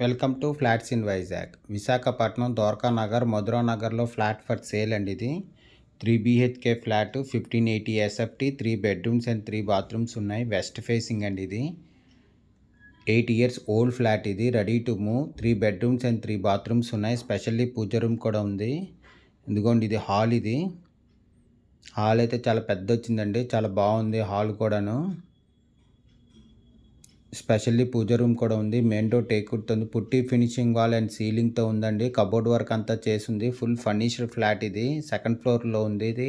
welcome to flats in Vizag Visakhapatnam Dwaraka Nagar Madhura నగర్లో flat for sale అండి ఇది three BHK flat fifteen eighty SFT three bedrooms and three bathrooms ఉన్నాయి west facing అండి ఇది eight years old flat ఇది ready to move three bedrooms and three bathrooms ఉన్నాయి specially puja room కూడా ఉంది ఎందుకంటే ఇది హాల్ ఇది హాల్ అయితే చాలా పెద్ద వచ్చిందండి చాలా బాగుంది హాల్ కూడాను స్పెషల్లీ పూజ రూమ్ కూడా ఉంది మెయిన్ డోర్ టేక్అవుట్ ఉంది పుట్టి ఫినిషింగ్ వాల్ అండ్ సీలింగ్తో ఉందండి కబోర్డ్ వర్క్ అంతా చేసింది ఫుల్ ఫర్నిచర్ ఫ్లాట్ ఇది సెకండ్ ఫ్లోర్లో ఉంది ఇది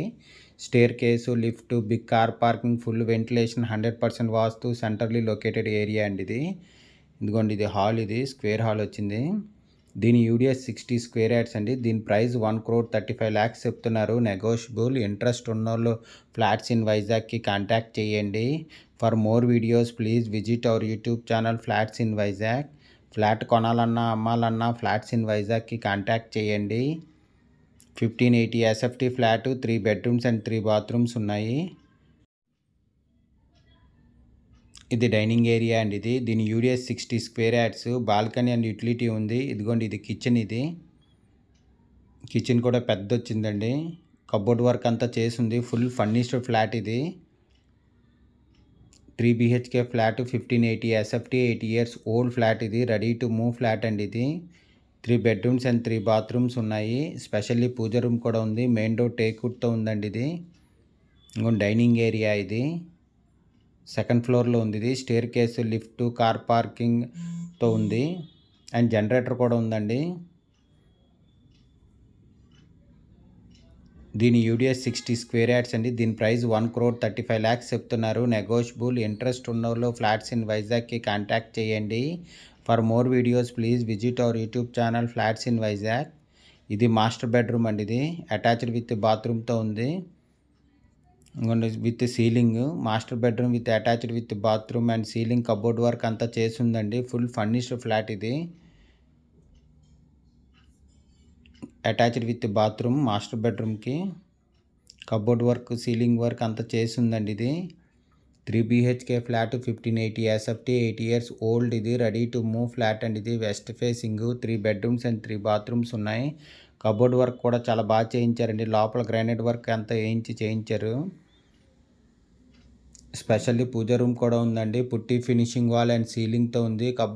staircase lift big car parking full ventilation hundred percent vastu centrally located area అండి ఇది ఇదిగోండి ఇది హాల్ ఇది స్క్వేర్ హాల్ వచ్చింది దీని యూడిఎస్ సిక్స్టీ స్క్వేర్ యాడ్స్ అండి దీని price one crore thirty five lakhs చెప్తున్నారు నెగోషియబుల్ ఇంట్రెస్ట్ ఉన్నోళ్ళు ఫ్లాట్స్ ఇన్ వైజాగ్కి కాంటాక్ట్ చేయండి for more videos please visit our YouTube channel flats in Vizag flat కొనాలన్నా అమ్మాలన్నా ఫ్లాట్స్ ఇన్ వైజాగ్కి కాంటాక్ట్ చేయండి fifteen eighty SFT flat three bedrooms and three bathrooms ఉన్నాయి ఇది డైనింగ్ ఏరియా అండి ఇది దీని UDS sixty square yards balcony and utility ఉంది ఇదిగోండి ఇది కిచెన్ ఇది కిచెన్ కూడా పెద్ద వచ్చిందండి కబోర్డ్ వర్క్ అంతా చేసింది ఫుల్ ఫర్నిష్డ్ ఫ్లాట్ ఇది three BHK flat fifteen eighty SFT eight years old flat ఇది రెడీ టు మూవ్ ఫ్లాట్ అండి ఇది three bedrooms and three bathrooms ఉన్నాయి స్పెషల్లీ పూజ రూమ్ కూడా ఉంది మెయిన్ డోర్ టేక్వుడ్తో ఉందండి ఇది ఇంకో డైనింగ్ ఏరియా ఇది సెకండ్ ఫ్లోర్లో ఉంది ఇది స్టేర్ కేసు లిఫ్ట్ కార్ పార్కింగ్తో ఉంది అండ్ జనరేటర్ కూడా ఉందండి దీని యూడిఎస్ సిక్స్టీ స్క్వేర్ యాడ్స్ అండి దీని price one crore thirty five lakhs చెప్తున్నారు నెగోషియబుల్ ఇంట్రెస్ట్ ఉన్నోళ్ళు ఫ్లాట్స్ ఇన్ వైజాగ్కి కాంటాక్ట్ చేయండి for more videos please visit our YouTube channel flats in Vizag ఇది మాస్టర్ బెడ్రూమ్ అండి ఇది అటాచ్డ్ విత్ బాత్రూమ్తో ఉంది with ceiling master bedroom with attached with bathroom and ceiling cupboard work అంతా చేసిందండి ఫుల్ ఫర్నిష్డ్ ఫ్లాట్ ఇది అటాచ్డ్ విత్ బాత్రూమ్ మాస్టర్ బెడ్రూమ్కి cupboard work ceiling work అంతా చేసిందండి ఇది three BHK flat fifteen eighty SFT eight years old ఇది ready to move flat and ఇది west facing three bedrooms and three bathrooms ఉన్నాయి cupboard work కూడా చాలా బాగా చేయించారండి లోపల గ్రానైట్ వర్క్ అంతా వేయించి చేయించారు స్పెషల్లీ పూజ రూమ్ కూడా ఉందండి పుట్టి ఫినిషింగ్ వాల్ అండ్ సీలింగ్తో ఉంది కబ్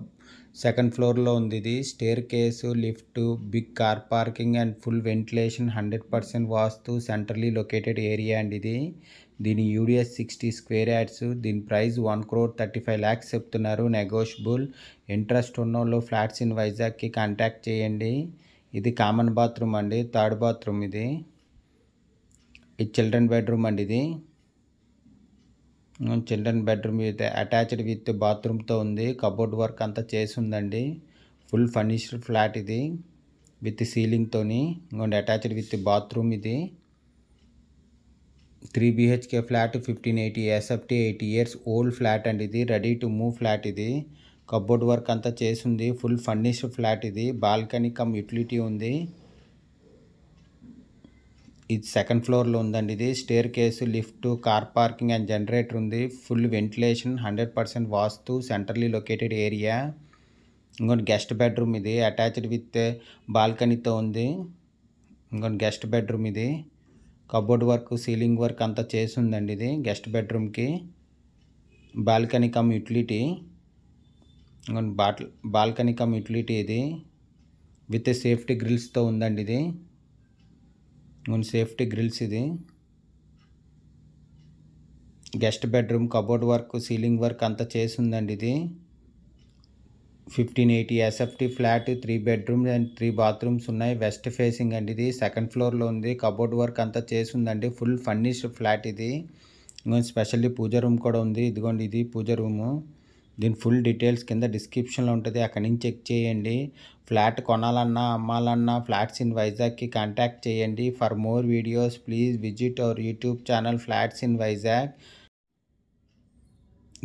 సెకండ్ ఫ్లోర్లో ఉంది ఇది staircase lift big car parking and full ventilation hundred percent vastu centrally located area అండి ఇది దీని యూడిఎస్ సిక్స్టీ స్క్వేర్ యాడ్స్ దీని price one crore thirty five lakhs చెప్తున్నారు నెగోషియబుల్ ఇంట్రెస్ట్ ఉన్న వాళ్ళు ఫ్లాట్స్ ఇన్ వైజాగ్కి కాంటాక్ట్ చేయండి ఇది కామన్ బాత్రూమ్ అండి థర్డ్ బాత్రూమ్ ఇది ఇది చిల్డ్రన్ బెడ్రూమ్ అండి ఇది children bedroom with attached with బాత్రూమ్తో ఉంది కబోర్డ్ వర్క్ అంతా చేసి ఉందండి ఫుల్ ఫర్నిష్డ్ ఫ్లాట్ ఇది విత్ సీలింగ్తోని ఇంకోండి అటాచ్డ్ విత్ బాత్రూమ్ ఇది three BHK flat fifteen eighty SFT eighty years old flat అండి ఇది రెడీ టు మూవ్ ఫ్లాట్ ఇది కబోర్డ్ వర్క్ అంతా చేసింది ఫుల్ ఫర్నిష్డ్ ఫ్లాట్ ఇది బాల్కనీ కమ్ యూటిలిటీ ఉంది ఇది సెకండ్ ఫ్లోర్లో ఉందండి ఇది staircase lift car parking and generator ఉంది full ventilation hundred percent vastu centrally located area ఇంకొన్ని గెస్ట్ బెడ్రూమ్ ఇది అటాచ్డ్ విత్ బాల్కనీతో ఉంది ఇంకొన్ని గెస్ట్ బెడ్రూమ్ ఇది కబోర్డ్ వర్క్ సీలింగ్ వర్క్ అంతా చేసి ఉందండి ఇది గెస్ట్ బెడ్రూమ్కి బాల్కనీ కమ్ యూటిలిటీ ఇంకొన్ని బాట్ బాల్కనీ కమ్ యూటిలిటీ ఇది విత్ సేఫ్టీ గ్రిల్స్తో ఉందండి ఇది సేఫ్టీ గ్రిల్స్ ఇది guest bedroom cupboard work ceiling work అంతా చేసి ఉందండి ఇది fifteen eighty SFT flat three bedroom and three bathrooms ఉన్నాయి వెస్ట్ ఫేసింగ్ అండి ఇది సెకండ్ ఫ్లోర్లో ఉంది కబోర్డ్ వర్క్ అంతా చేసి ఉందండి ఫుల్ ఫర్నిష్డ్ ఫ్లాట్ ఇది స్పెషల్లీ పూజ రూమ్ కూడా ఉంది ఇదిగోండి ఇది పూజ రూము దీని ఫుల్ డీటెయిల్స్ కింద డిస్క్రిప్షన్లో ఉంటుంది అక్కడి నుంచి చెక్ చేయండి ఫ్లాట్ కొనాలన్నా అమ్మాలన్నా ఫ్లాట్స్ ఇన్ వైజాగ్కి కాంటాక్ట్ చేయండి for more videos please visit our YouTube channel flats in Vizag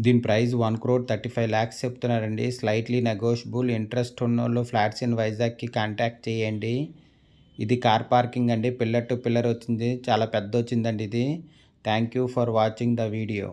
దీని price one crore thirty five lakhs చెప్తున్నారండి స్లైట్లీ నెగోషియబుల్ ఇంట్రెస్ట్ ఉన్న వాళ్ళు ఫ్లాట్స్ ఇన్ వైజాగ్కి కాంటాక్ట్ చేయండి ఇది కార్ పార్కింగ్ అండి పిల్లర్ టు పిల్లర్ వచ్చింది చాలా పెద్ద వచ్చిందండి ఇది thank you for watching the video